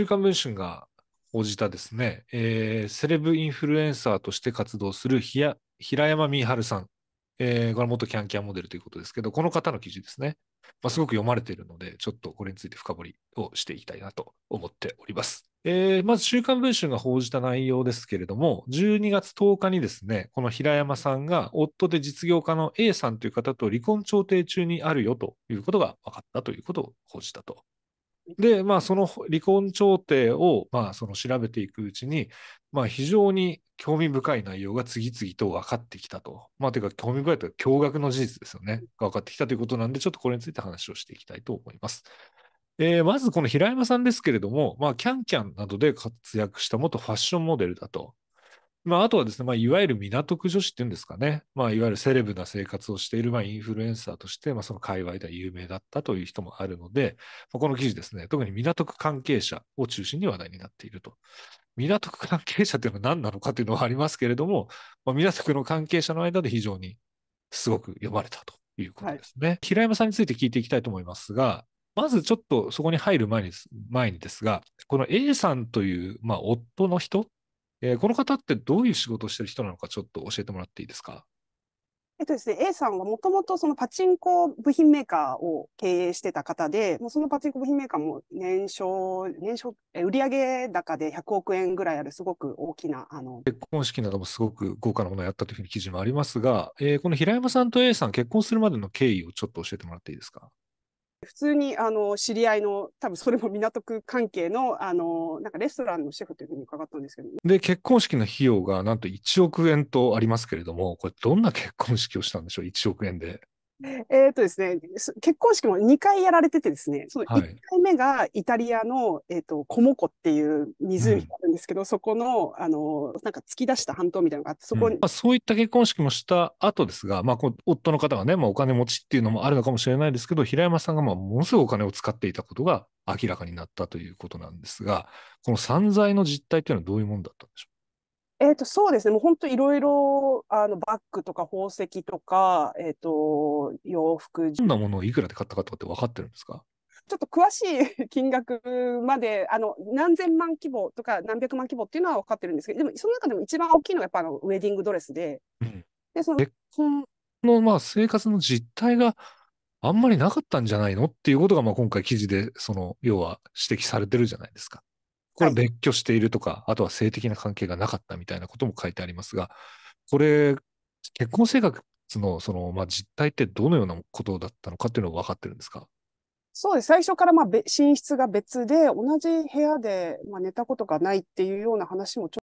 週刊文春が報じたですね、えー、セレブインフルエンサーとして活動する平山美春さん、えー、これ元キャンキャンモデルということですけど、この方の記事ですね、まあ、すごく読まれているので、ちょっとこれについて深掘りをしていきたいなと思っております。えー、まず、週刊文春が報じた内容ですけれども、12月10日にですね、この平山さんが夫で実業家の A さんという方と離婚調停中にあるよということが分かったということを報じたとで、まあ、その離婚調停を、まあ、その調べていくうちに、まあ、非常に興味深い内容が次々と分かってきたと。まあ、ていうか、興味深いというか、驚愕の事実ですよね。が分かってきたということなんで、ちょっとこれについて話をしていきたいと思います。えー、まず、この平山さんですけれども、まあ、キャンキャンなどで活躍した元ファッションモデルだと。まあ、あとはですね、まあ、いわゆる港区女子っていうんですかね、まあ、いわゆるセレブな生活をしている、まあ、インフルエンサーとして、まあ、その界隈では有名だったという人もあるので、まあ、この記事ですね、特に港区関係者を中心に話題になっていると。港区関係者ていうのは何なのかというのはありますけれども、まあ、港区の関係者の間で非常にすごく読まれたということですね。はい、平山さんについて聞いていきたいと思いますが、まずちょっとそこに入る前に前にですが、この A さんという、まあ、夫の人えー、この方ってどういう仕事をしてる人なのか、ちょっと教えてもらっていいですか。えっとですね、A さんはもともとそのパチンコ部品メーカーを経営してた方で、もうそのパチンコ部品メーカーも年商、年商、売上高で100億円ぐらいあるすごく大きな、あの。結婚式などもすごく豪華なものをやったという記事もありますが、えー、この平山さんと A さん結婚するまでの経緯をちょっと教えてもらっていいですか。普通にあの知り合いの、多分それも港区関係のあのなんかレストランのシェフというふうに伺ったんですけど、ね、で、結婚式の費用がなんと1億円とありますけれども、これ、どんな結婚式をしたんでしょう、1億円で。えっとですね、結婚式も2回やられててですね、その1回目がイタリアの、えっ、ー、と、コモコっていう湖があるんですけど、うん、そこの、あの、なんか突き出した半島みたいなのがあって、そこに、うん、まあ、そういった結婚式もした後ですが、まあ、夫の方がね、まあ、お金持ちっていうのもあるのかもしれないですけど、平山さんが、まあ、ものすごいお金を使っていたことが明らかになったということなんですが、この散財の実態というのはどういうものだったんでしょうえーとそうですね、もう本当いろいろあのバッグとか宝石とか、えっ、ー、と、洋服。どんなものをいくらで買ったかとかって分かってるんですかちょっと詳しい金額まで、あの、何千万規模とか何百万規模っていうのは分かってるんですけど、でも、その中でも一番大きいのはやっぱあの、ウェディングドレスで。うん、で、その。結婚の、まあ、生活の実態があんまりなかったんじゃないのっていうことが、まあ、今回記事で、その、要は指摘されてるじゃないですか。これ別居しているとか、はい、あとは性的な関係がなかったみたいなことも書いてありますが、これ、結婚生活のその、まあ、実態ってどのようなことだったのかっていうのが分かってるんですかそうです。最初からまあ寝室が別で、同じ部屋でまあ寝たことがないっていうような話もち